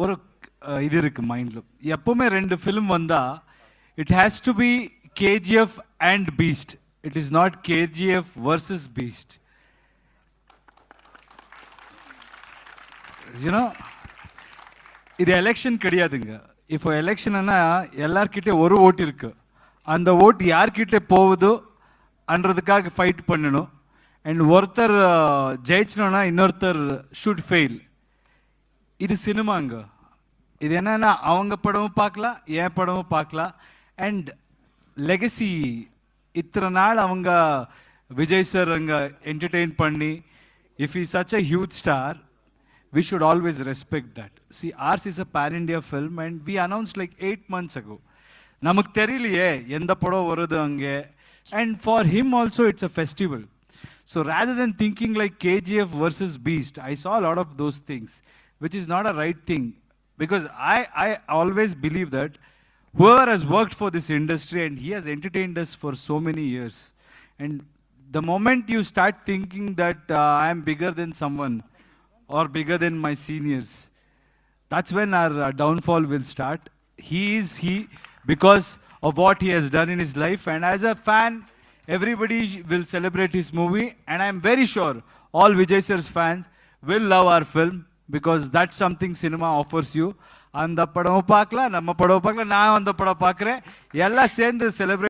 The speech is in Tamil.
ஒரு இது இருக்கு மைண்டில் எப்போவுமே ரெண்டு ஃபிலிம் வந்தால் it has to be KGF and Beast it is not KGF versus Beast you know இது எலெக்ஷன் கிடையாதுங்க இப்போ எலெக்ஷன் எல்லார்கிட்டே ஒரு ஓட்டு இருக்கு அந்த ஓட்டு யார்கிட்ட போகுதோ அன்றதுக்காக ஃபைட் பண்ணணும் அண்ட் ஒருத்தர் ஜெயிச்சணும்னா இன்னொருத்தர் ஷுட் ஃபெயில் இது சினிமாங்க இது என்னன்னா அவங்க படமும் பார்க்கலாம் என் படமும் பார்க்கலாம் அண்ட் லெகசி இத்தனை நாள் அவங்க விஜய் சார் அங்கே என்டர்டெயின் பண்ணி if is such a huge star we should always respect that. See, ours is a pan-India film and we announced like eight months ago. நமக்கு தெரியலையே எந்த படம் வருது அங்கே and for him also it's a festival so rather than thinking like KGF versus Beast I saw lot of those things which is not a right thing. Because I, I always believe that whoever has worked for this industry and he has entertained us for so many years, and the moment you start thinking that uh, I am bigger than someone or bigger than my seniors, that's when our uh, downfall will start. He is he because of what he has done in his life. And as a fan, everybody will celebrate his movie. And I'm very sure all Vijay sir's fans will love our film. Because that something cinema offers you அந்த படம் பார்க்கலாம் நம்ம படம் பார்க்கலாம் நான் அந்த படம் பார்க்குறேன் எல்லாம் சேர்ந்து செலிப்ரேட்